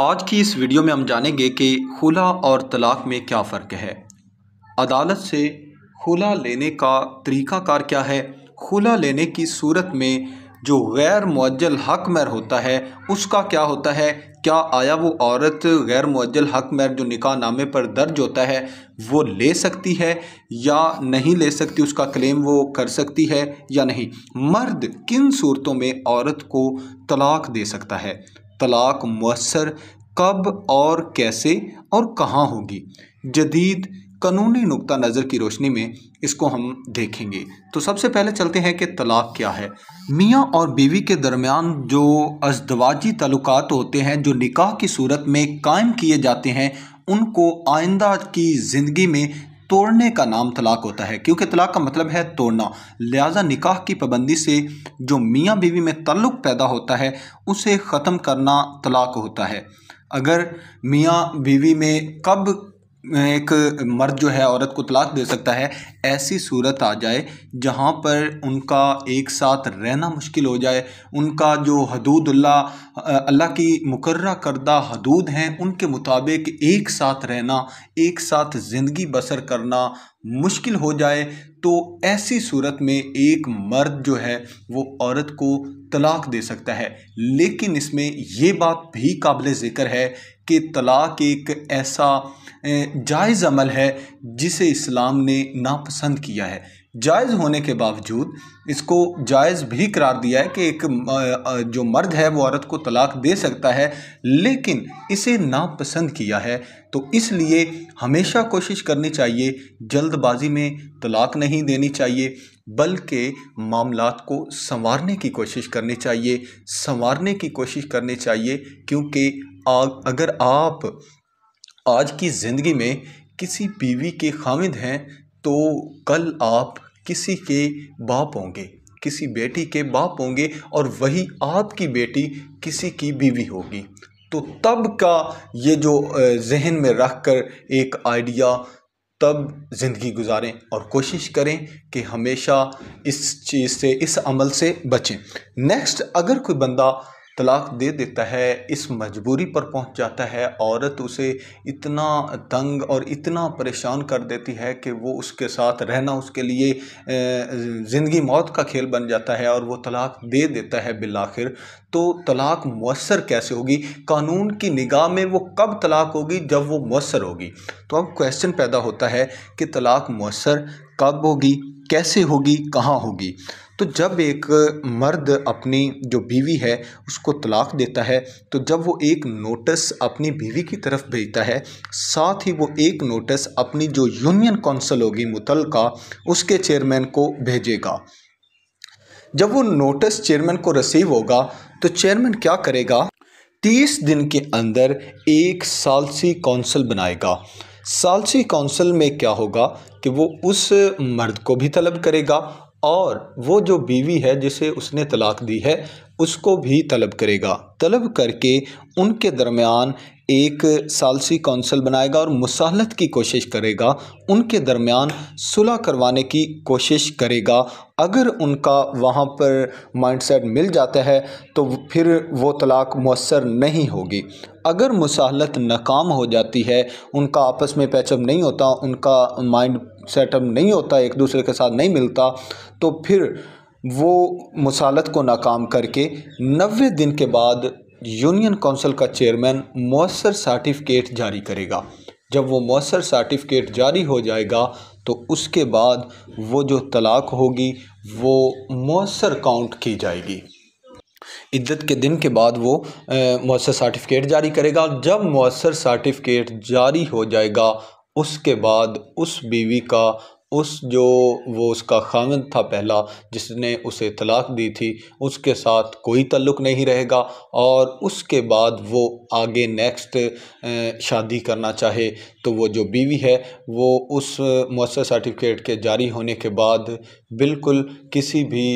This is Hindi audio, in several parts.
आज की इस वीडियो में हम जानेंगे कि खुला और तलाक में क्या फ़र्क है अदालत से खुला लेने का तरीक़ाकार क्या है खुला लेने की सूरत में जो गैर मुअज्जल हक मर होता है उसका क्या होता है क्या आया वो औरत गैर मुअज्जल हक मर जो निकाह नामे पर दर्ज होता है वो ले सकती है या नहीं ले सकती उसका क्लेम वो कर सकती है या नहीं मर्द किन सूरतों में औरत को तलाक दे सकता है तलाक़ मवसर कब और कैसे और कहाँ होगी जदीद कानूनी नुकता नज़र की रोशनी में इसको हम देखेंगे तो सबसे पहले चलते हैं कि तलाक़ क्या है मियाँ और बीवी के दरमियान जो अजदवाजी तल्लुक होते हैं जो निकाह की सूरत में कायम किए जाते हैं उनको आइंदा की ज़िंदगी में तोड़ने का नाम तलाक होता है क्योंकि तलाक का मतलब है तोड़ना लिहाजा निकाह की पाबंदी से जो मियाँ बीवी में तल्लुक़ पैदा होता है उसे ख़त्म करना तलाक होता है अगर मियाँ बीवी में कब एक मर्द जो है औरत को तलाक दे सकता है ऐसी सूरत आ जाए जहाँ पर उनका एक साथ रहना मुश्किल हो जाए उनका जो हदूद अल्लाह की मुकर करदा हदूद हैं उनके मुताबिक एक साथ रहना एक साथ ज़िंदगी बसर करना मुश्किल हो जाए तो ऐसी सूरत में एक मर्द जो है वो औरत को तलाक दे सकता है लेकिन इसमें ये बात भी काबिल ज़िक्र है कि तलाक एक ऐसा जायज़ अमल है जिसे इस्लाम ने नापसंद किया है जायज़ होने के बावजूद इसको जायज़ भी करार दिया है कि एक जो मर्द है वो औरत को तलाक दे सकता है लेकिन इसे नापसंद किया है तो इसलिए हमेशा कोशिश करनी चाहिए जल्दबाजी में तलाक नहीं देनी चाहिए बल्कि मामला को संवारने की कोशिश करनी चाहिए संवारने की कोशिश करनी चाहिए क्योंकि अगर आप आज की ज़िंदगी में किसी बीवी के खामिद हैं तो कल आप किसी के बाप होंगे किसी बेटी के बाप होंगे और वही आपकी बेटी किसी की बीवी होगी तो तब का ये जो जहन में रख कर एक आइडिया तब ज़िंदगी गुजारें और कोशिश करें कि हमेशा इस चीज़ से इस अमल से बचें नेक्स्ट अगर कोई बंदा तलाक़ दे देता है इस मजबूरी पर पहुंच जाता है औरत उसे इतना तंग और इतना परेशान कर देती है कि वो उसके साथ रहना उसके लिए ज़िंदगी मौत का खेल बन जाता है और वो तलाक़ दे देता है बिल आखिर तो तलाक़ मवसर कैसे होगी कानून की निगाह में वो कब तलाक़ होगी जब वो मवसर होगी तो अब क्वेश्चन पैदा होता है कि तलाक़ मवसर कब होगी कैसे होगी कहाँ होगी तो जब एक मर्द अपनी जो बीवी है उसको तलाक़ देता है तो जब वो एक नोटिस अपनी बीवी की तरफ भेजता है साथ ही वो एक नोटिस अपनी जो यूनियन कौंसल होगी मुतल का उसके चेयरमैन को भेजेगा जब वो नोटिस चेयरमैन को रिसीव होगा तो चेयरमैन क्या करेगा तीस दिन के अंदर एक सालसी कौंसल बनाएगा सालसी कौंसल में क्या होगा कि वो उस मर्द को भी तलब करेगा और वो जो बीवी है जिसे उसने तलाक दी है उसको भी तलब करेगा तलब करके उनके दरमियान एक सालसी कौंसल बनाएगा और मुसालत की कोशिश करेगा उनके दरमियान सुलह करवाने की कोशिश करेगा अगर उनका वहाँ पर माइंडसेट मिल जाता है तो फिर वो तलाक मौसर नहीं होगी अगर मुसालत नाकाम हो जाती है उनका आपस में पैचअप नहीं होता उनका माइंड सेटअप नहीं होता एक दूसरे के साथ नहीं मिलता तो फिर वो मुसालत को नाकाम करके नबे दिन के बाद यूनियन कौंसिल का चेयरमैन मौसर सर्टिफिकेट जारी करेगा जब वो मौसर सर्टिफिकेट जारी हो जाएगा तो उसके बाद वो जो तलाक होगी वो मौसर काउंट की जाएगी इद्दत के दिन के बाद वो मौसर सर्टिफिकेट जारी करेगा जब मौसर सर्टिफिकेट जारी हो जाएगा उसके बाद उस बीवी का उस जो वो उसका ख़ाविंद था पहला जिसने उसे तलाक़ दी थी उसके साथ कोई तल्लुक नहीं रहेगा और उसके बाद वो आगे नेक्स्ट शादी करना चाहे तो वो जो बीवी है वो उस मौसा सर्टिफिकेट के जारी होने के बाद बिल्कुल किसी भी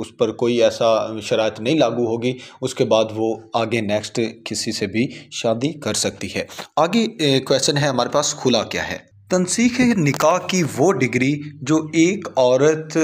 उस पर कोई ऐसा शरात नहीं लागू होगी उसके बाद वो आगे नेक्स्ट किसी से भी शादी कर सकती है आगे क्वेश्चन है हमारे पास खुला क्या है तनसीख निकाह की वो डिग्री जो एक औरत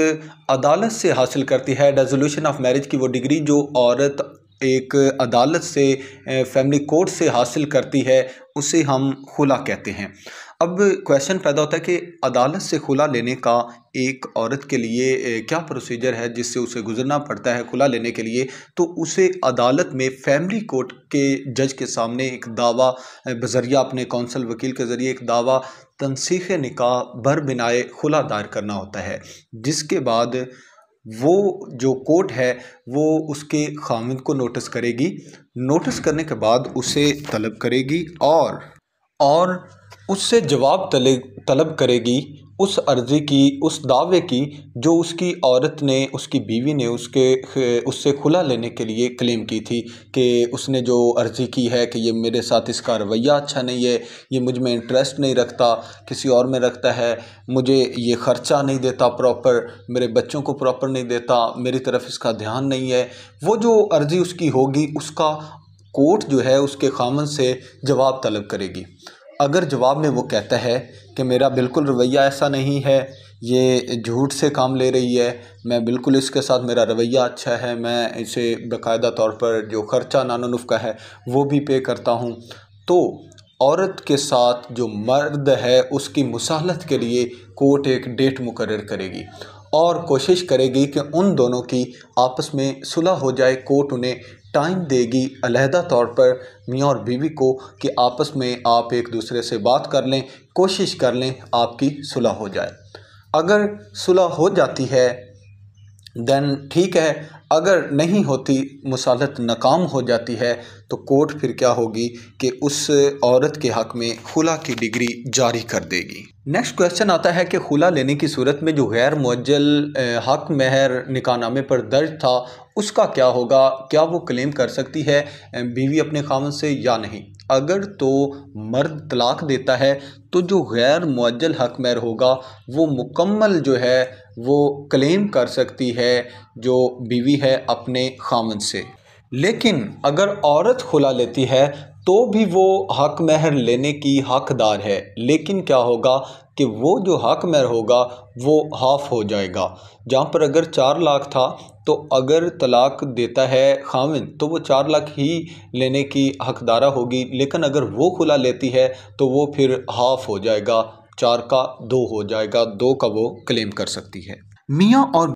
अदालत से हासिल करती है रेजोल्यूशन ऑफ मैरिज की वो डिग्री जो औरत एक अदालत से फैमिली कोर्ट से हासिल करती है उसे हम खुला कहते हैं अब क्वेश्चन पैदा होता है कि अदालत से खुला लेने का एक औरत के लिए क्या प्रोसीजर है जिससे उसे गुजरना पड़ता है खुला लेने के लिए तो उसे अदालत में फैमिली कोर्ट के जज के सामने एक दावा बजरिया अपने कौंसल वकील के ज़रिए एक दावा तनसीख निकाह भर बिनाए खुला दायर करना होता है जिसके बाद वो जो कोर्ट है वो उसके खामिद को नोटिस करेगी नोटिस करने के बाद उसे तलब करेगी और और उससे जवाब तले तलब करेगी उस अर्ज़ी की उस दावे की जो उसकी औरत ने उसकी बीवी ने उसके उससे खुला लेने के लिए क्लेम की थी कि उसने जो अर्ज़ी की है कि ये मेरे साथ इसका रवैया अच्छा नहीं है ये मुझ में इंटरेस्ट नहीं रखता किसी और में रखता है मुझे ये ख़र्चा नहीं देता प्रॉपर मेरे बच्चों को प्रॉपर नहीं देता मेरी तरफ इसका ध्यान नहीं है वो जो अर्ज़ी उसकी होगी उसका कोर्ट जो है उसके खामन से जवाब तलब करेगी अगर जवाब में वो कहता है कि मेरा बिल्कुल रवैया ऐसा नहीं है ये झूठ से काम ले रही है मैं बिल्कुल इसके साथ मेरा रवैया अच्छा है मैं इसे बाकायदा तौर पर जो ख़र्चा नानो का है वो भी पे करता हूँ तो औरत के साथ जो मर्द है उसकी मुसालत के लिए कोर्ट एक डेट मुकर करेगी और कोशिश करेगी कि उन दोनों की आपस में सुलह हो जाए कोर्ट उन्हें टाइम देगी अलहदा तौर पर मियाँ और बीवी को कि आपस में आप एक दूसरे से बात कर लें कोशिश कर लें आपकी सुलह हो जाए अगर सुलह हो जाती है दैन ठीक है अगर नहीं होती मुसालत नाकाम हो जाती है तो कोर्ट फिर क्या होगी कि उस औरत के हक़ में खुला की डिग्री जारी कर देगी नेक्स्ट क्वेश्चन आता है कि खुला लेने की सूरत में जो गैर मुज्जल हक महर निकाहनामे पर दर्ज था उसका क्या होगा क्या वो क्लेम कर सकती है बीवी अपने खामन से या नहीं अगर तो मर्द तलाक देता है तो जो गैर मुजल हक महर होगा वो मुकम्मल जो है वो क्लेम कर सकती है जो बीवी है अपने खामन से लेकिन अगर औरत खुला लेती है तो भी वो हक महर लेने की हकदार है लेकिन क्या होगा कि वो जो हक महर होगा वो हाफ हो जाएगा जहाँ पर अगर चार लाख था तो अगर तलाक देता है खामिन तो वो चार लाख ही लेने की हकदारा होगी लेकिन अगर वो खुला लेती है तो वो फिर हाफ हो जाएगा चार का दो हो जाएगा दो का वो क्लेम कर सकती है मियाँ और